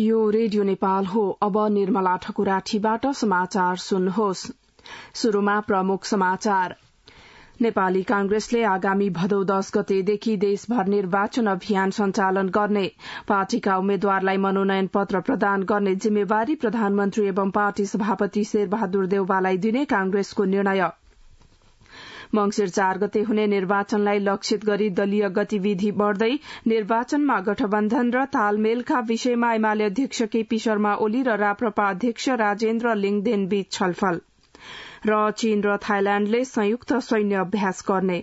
यो रेडियो नेपाल हो अब निर्मला ठकुराठीबाट समाचार सुन्नुहोस् शुरूमा प्रमुख समाचार नेपाली कांग्रेसले आगामी भदौ दश गतेदेखि देशभर निर्वाचन अभियान सञ्चालन गर्ने पार्टीका उम्मेद्वारलाई मनोनयन पत्र प्रदान गर्ने जिम्मेवारी प्रधानमन्त्री एवं पार्टी सभापति शेरबहादुर देउवालाई दिने कांग्रेसको निर्णय मंगिर चार गते हुने निर्वाचनलाई लक्षित गरी दलीय गतिविधि बढ़दै निर्वाचनमा गठबन्धन र तालमेलका विषयमा एमाले अध्यक्ष केपी शर्मा ओली र राप्रपा अध्यक्ष राजेन्द्र लिङदेन बीच छलफल र चीन र थाइल्याण्डले संयुक्त सैन्य अभ्यास गर्ने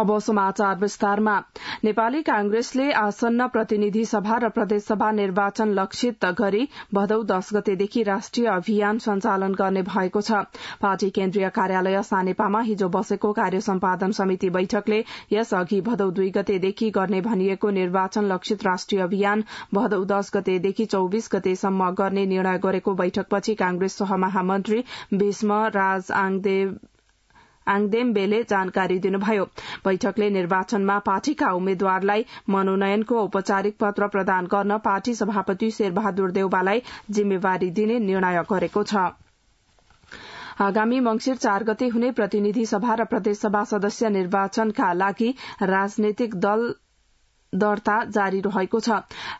अब समाचार विस्तारमा नेपाली कांग्रेसले आसन्न प्रतिनिधि सभा र प्रदेशसभा निर्वाचन लक्षित गरी भदौ दश गतेदेखि राष्ट्रिय अभियान सञ्चालन गर्ने भएको छ पार्टी केन्द्रीय कार्यालय सानेपामा हिजो बसेको कार्य सम्पादन समिति बैठकले यसअघि भदौ दुई गतेदेखि गर्ने भनिएको निर्वाचन लक्षित राष्ट्रिय अभियान भदौ दश गतेदेखि चौविस गतेसम्म गर्ने निर्णय गरेको बैठकपछि कांग्रेस सहमहामन्त्री भीष्म राज आङदेव आङदेमबेले जानकारी दिनुभयो बैठकले निर्वाचनमा पार्टीका उम्मेद्वारलाई मनोनयनको औपचारिक पत्र प्रदान गर्न पार्टी सभापति शेरबहादुर देउवालाई जिम्मेवारी दिने निर्णय गरेको छ आगामी मंगिर चार गते हुने प्रतिनिधि सभा र प्रदेशसभा सदस्य निर्वाचनका लागि राजनैतिक दल दर्ता जारी रहेको छ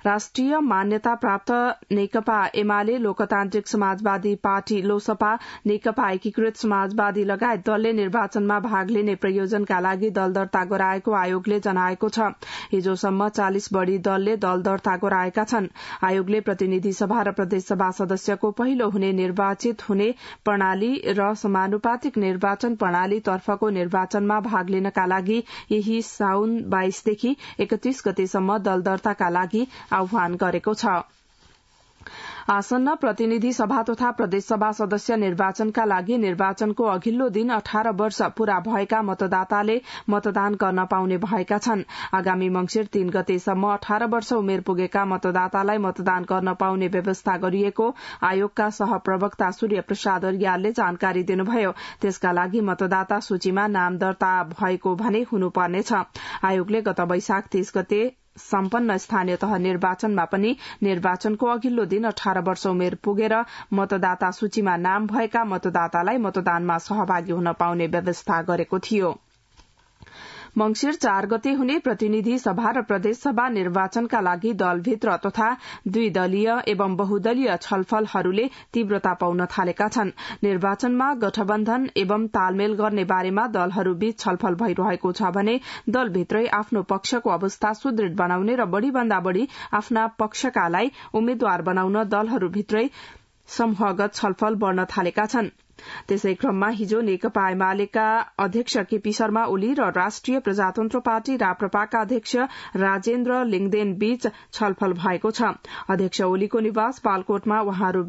राष्ट्रिय मान्यता प्राप्त नेकपा एमाले लोकतान्त्रिक समाजवादी पार्टी लोसपा नेकपा एकीकृत समाजवादी लगायत दलले निर्वाचनमा भाग लिने प्रयोजनका लागि दल दर्ता गराएको आयोगले जनाएको छ हिजोसम्म चालिस बढ़ी दलले दल दर्ता गराएका छन् आयोगले प्रतिनिधि सभा र प्रदेशसभा सदस्यको पहिलो हुने निर्वाचित हुने प्रणाली र समानुपातिक निर्वाचन प्रणाली तर्फको निर्वाचनमा भाग लिनका लागि यही साउन बाइसदेखि एकतीस गतेसम्म दल दर्ताका लागि आह्वान गरेको छ आसन्न प्रतिनिधि सभा तथा प्रदेशसभा सदस्य निर्वाचनका लागि निर्वाचनको अघिल्लो दिन अठार वर्ष पूरा भएका मतदाताले मतदान गर्न पाउने भएका छन् आगामी मंगिर तीन गतेसम्म अठार वर्ष उमेर पुगेका मतदातालाई मतदान गर्न पाउने व्यवस्था गरिएको आयोगका सहप्रवक्ता सूर्य प्रसाद अर्यालले जानकारी दिनुभयो त्यसका लागि मतदाता सूचीमा नाम दर्ता भएको भने हुनुपर्नेछ आयोगले गत वैशाख तीस गते सम्पन्न स्थानीय तह निर्वाचनमा पनि निर्वाचनको अघिल्लो दिन अठार वर्ष उमेर पुगेर मतदाता सूचीमा नाम भएका मतदातालाई मतदानमा सहभागी हुन पाउने व्यवस्था गरेको थियो मंगिर चार गते हुने प्रतिनिधि सभा र प्रदेशसभा निर्वाचनका लागि दलभित्र तथा दुई दलीय एवं बहुदलीय छलफलहरूले तीव्रता पाउन थालेका छन् निर्वाचनमा गठबन्धन एवं तालमेल गर्ने बारेमा दलहरूबीच छलफल भइरहेको छ भने दलभित्रै आफ्नो पक्षको अवस्था सुदृढ बनाउने र बढ़ी भन्दा बढ़ी आफ्ना पक्षकालाई उम्मेद्वार बनाउन दलहरूभित्रै समूहगत छलफल बढ़न थालेका छनृ त्यसै क्रममा हिजो नेकपा एमालेका अध्यक्ष केपी शर्मा ओली र राष्ट्रिय प्रजातन्त्र पार्टी राप्रपाका अध्यक्ष राजेन्द्र लिङदेन बीच छलफल भएको छ अध्यक्ष ओलीको निवास पालकोटमा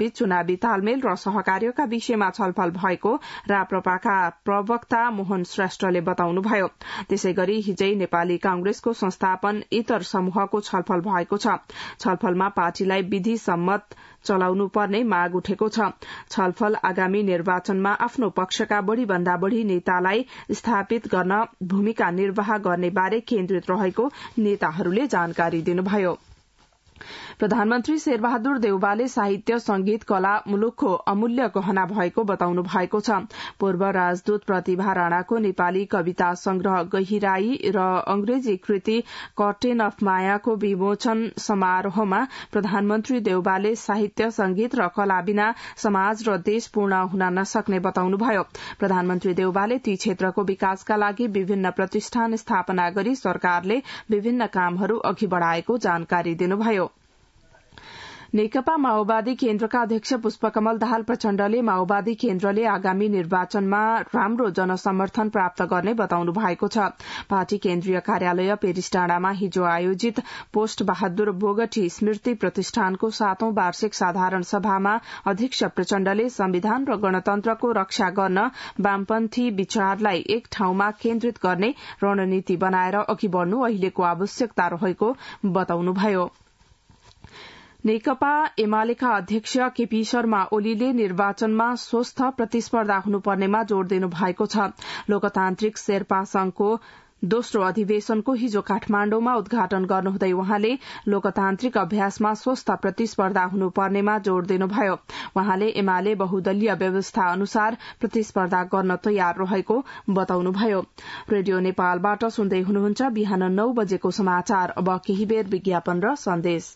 बीच चुनावी तालमेल र सहकार्यका विषयमा छलफल भएको राप्रपाका प्रवक्ता मोहन श्रेष्ठले बताउनुभयो त्यसै गरी हिजै नेपाली कांग्रेसको संस्थापन इतर समूहको छलफल भएको छ छलफलमा पार्टीलाई विधि सम्मत चलाउनु पर्ने माग उठेको छ छलफल आगामी निर्वाचन निर्वाचनमा आफ्नो पक्षका बढ़ी भन्दा बढ़ी नेतालाई स्थापित गर्न भूमिका निर्वाह गर्ने बारे केन्द्रित रहेको नेताहरूले जानकारी दिनुभयो प्रधानमन्त्री शेरबहादुर देउवाले साहित्य संगीत कला मुलुकको अमूल्य गहना भएको बताउनु भएको छ पूर्व राजदूत प्रतिभा राणाको नेपाली कविता संग्रह गहिराई र अंग्रेजी कृति कर्टेन अफ मायाको विमोचन समारोहमा प्रधानमन्त्री देउवाले साहित्य संगीत र कला बिना समाज र देश पूर्ण हुन नसक्ने बताउनुभयो प्रधानमन्त्री देउवाले ती क्षेत्रको विकासका लागि विभिन्न प्रतिष्ठान स्थापना गरी सरकारले विभिन्न कामहरू अघि बढ़ाएको जानकारी दिनुभयो नेकपा माओवादी केन्द्रका अध्यक्ष पुष्पकमल दाहाल प्रचण्डले माओवादी केन्द्रले आगामी निर्वाचनमा राम्रो जनसमर्थन प्राप्त गर्ने बताउनु भएको छ पार्टी केन्द्रीय कार्यालय पेरिस डाँडामा हिजो आयोजित पोस्ट बहादुर बोगटी स्मृति प्रतिष्ठानको सातौं वार्षिक साधारण सभामा अध्यक्ष प्रचण्डले संविधान र गणतन्त्रको रक्षा गर्न वामपन्थी विचारलाई एक ठाउँमा केन्द्रित गर्ने रणनीति बनाएर अघि बढ़नु अहिलेको आवश्यकता रहेको बताउनुभयो नेकपा एमालेका अध्यक्ष केपी शर्मा ओलीले निर्वाचनमा स्वस्थ प्रतिस्पर्धा हुनुपर्नेमा जोड़ दिनुभएको छ लोकतान्त्रिक शेर्पा संघको दोस्रो अधिवेशनको हिजो काठमाण्डुमा उद्घाटन गर्नुहुँदै वहाँले लोकतान्त्रिक अभ्यासमा स्वस्थ प्रतिस्पर्धा हुनुपर्नेमा जोड़ दिनुभयो वहाँले एमाले बहुदलीय व्यवस्था अनुसार प्रतिस्पर्धा गर्न तयार रहेको बताउनुभयो रेडियो नेपालबाट सुन्दै हुनुहुन्छ बिहान नौ बजेको समाचार अब केही बेर विज्ञापन र सन्देश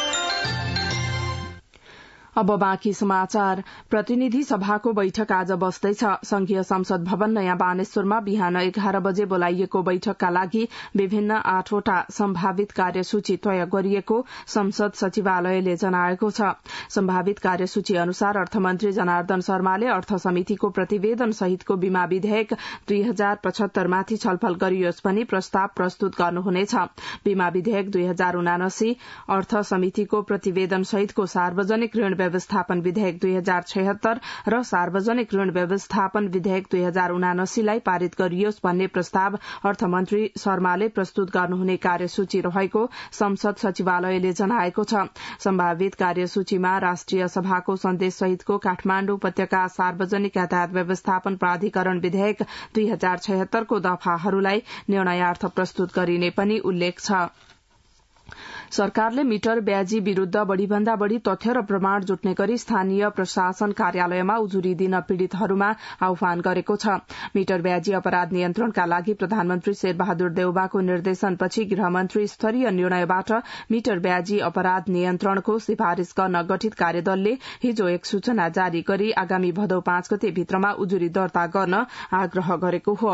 अब बाँकी समाचार प्रतिनिधि सभाको बैठक आज बस्दैछ संघीय संसद भवन नयाँ बानेश्वरमा बिहान एघार बजे बोलाइएको बैठकका लागि विभिन्न आठवटा सम्भावित कार्यसूची तय गरिएको संसद सचिवालयले जनाएको छ सम्भावित कार्यसूची अनुसार अर्थमन्त्री जनार्दन शर्माले अर्थ समितिको प्रतिवेदन सहितको बीमा विधेयक दुई हजार पचहत्तरमाथि छलफल गरियोस् भनी प्रस्ताव प्रस्तुत गर्नुहुनेछ बीमा विधेयक दुई हजार उनासी अर्थ समितिको प्रतिवेदन सहितको सार्वजनिक ऋण व्यवस्थापन विधेयक दुई हजार छयत्तर र सार्वजनिक ऋण व्यवस्थापन विधेयक दुई हजार उनासीलाई पारित गरियोस् भन्ने प्रस्ताव अर्थमन्त्री शर्माले प्रस्तुत गर्नुहुने कार्यसूची रहेको संसद सचिवालयले जनाएको छ सम्भावित कार्यसूचीमा राष्ट्रिय सभाको सन्देश सहितको काठमाण्डु उपत्यका सार्वजनिक यातायात व्यवस्थापन प्राधिकरण विधेयक दुई हजार छयत्तरको दफाहरूलाई निर्णयार्थ प्रस्तुत गरिने पनि उल्लेख छ सरकारले मिटर ब्याजी विरूद्ध बढ़ीभन्दा बढ़ी तथ्य र प्रमाण जुट्ने गरी स्थानीय प्रशासन कार्यालयमा उजुरी दिन पीड़ितहरूमा आह्वान गरेको छ मिटर ब्याजी अपराध नियन्त्रणका लागि प्रधानमन्त्री शेरबहादुर देउबाको निर्देशनपछि गृहमन्त्री स्तरीय निर्णयबाट मिटर ब्याजी अपराध नियन्त्रणको सिफारिश गर्न गठित कार्यदलले हिजो एक सूचना जारी गरी आगामी भदौ पाँच गते भित्रमा उजुरी दर्ता गर्न आग्रह गरेको हो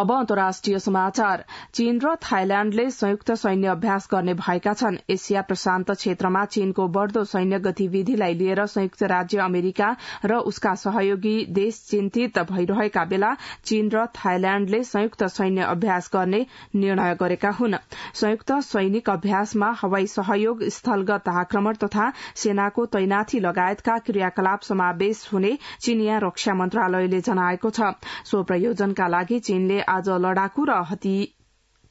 अब अन्तर्राष्ट्रिय समाचार चीन र थाइल्याण्डले संयुक्त सैन्य अभ्यास गर्ने भएका छन् एसिया प्रशान्त क्षेत्रमा चीनको बढ़दो सैन्य गतिविधिलाई लिएर संयुक्त राज्य अमेरिका र उसका सहयोगी देश चिन्तित भइरहेका बेला चीन र थाइल्याण्डले संयुक्त सैन्य अभ्यास गर्ने निर्णय गरेका हुन् संयुक्त सैनिक अभ्यासमा हवाई सहयोग स्थलगत आक्रमण तथा सेनाको तैनाथी लगायतका क्रियाकलाप समावेश हुने चीनिया रक्षा मन्त्रालयले जनाएको छ सो प्रयोजनका लागि चीनले आज लडाकु र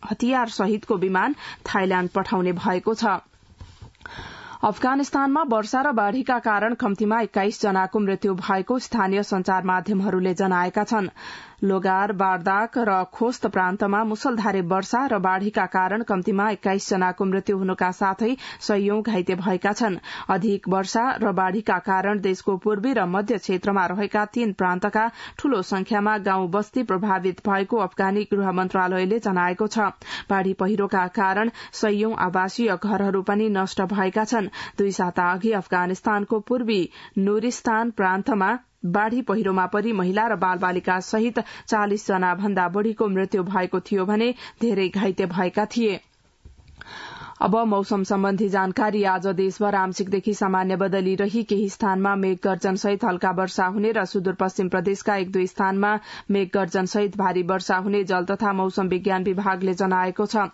हतियार सहितको विमान थाइल्याण्ड पठाउने भएको छ अफगानिस्तानमा वर्षा र बाढ़ीका कारण कम्तीमा एक्काइस जनाको मृत्यु भएको स्थानीय संचार माध्यमहरूले जनाएका छनृ लोगार बारदाक र खोस्त प्रान्तमा मुसलधारे वर्षा र बाढ़ीका कारण कम्तीमा एक्काइस जनाको मृत्यु हुनुका साथै सयौं घाइते भएका छन् अधिक वर्षा र बाढ़ीका कारण देशको पूर्वी र मध्य क्षेत्रमा रहेका तीन प्रान्तका ठूलो संख्यामा गाउँ बस्ती प्रभावित भएको अफगानी गृह मन्त्रालयले जनाएको छ बाढ़ी पहिरोका कारण सयौं आवासीय घरहरू पनि नष्ट भएका छन् दुई साता अघि अफगानिस्तानको पूर्वी नुरिस्तान प्रान्तमा बाढ़ी पहिरोमा परि महिला र बालबालिका सहित चालिस जना भन्दा बढ़ीको मृत्यु भएको थियो भने धेरै घाइते भएका थिए अब मौसम सम्बन्धी जानकारी आज देशभर आंशिकदेखि सामान्य बदली रही केही स्थानमा मेघ गर्जन सहित हल्का वर्षा हुने र सुदूरपश्चिम प्रदेशका एक दुई स्थानमा मेघ गर्जन सहित भारी वर्षा हुने जल तथा मौसम विज्ञान विभागले जनाएको छ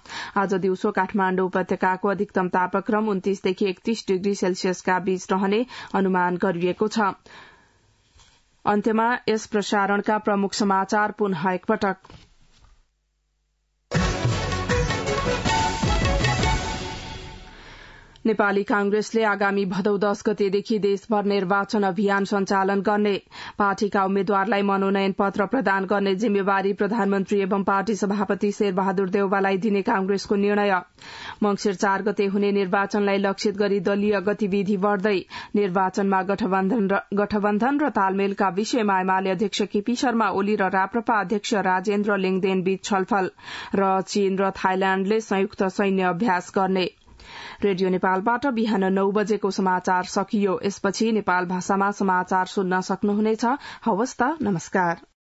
आज दिउँसो काठमाण्डु उपत्यकाको अधिकतम तापक्रम उन्तीसदेखि एकतीस डिग्री सेल्सियसका बीच रहने अनुमान गरिएको छ अन्त्यमा यस प्रसारणका प्रमुख समाचार पुनः एकपटक नेपाली कांग्रेसले आगामी भदौ दश गतेदेखि देशभर निर्वाचन अभियान सञ्चालन गर्ने पार्टीका उम्मेद्वारलाई मनोनयन पत्र प्रदान गर्ने जिम्मेवारी प्रधानमन्त्री एवं पार्टी सभापति शेरबहादुर देउवालाई दिने कांग्रेसको निर्णय मंगिर चार गते हुने निर्वाचनलाई लक्षित गरी दलीय गतिविधि बढ़दै निर्वाचनमा गठबन्धन र तालमेलका विषयमा एमाले अध्यक्ष केपी शर्मा ओली र राप्रपा अध्यक्ष राजेन्द्र लिङदेन बीच छलफल र चीन र थाइल्याण्डले संयुक्त सैन्य अभ्यास गर्ने रेडियो नेपालबाट बिहान नौ बजेको समाचार सकियो यसपछि नेपाल भाषामा समाचार सुन्न सक्नुहुनेछ नमस्कार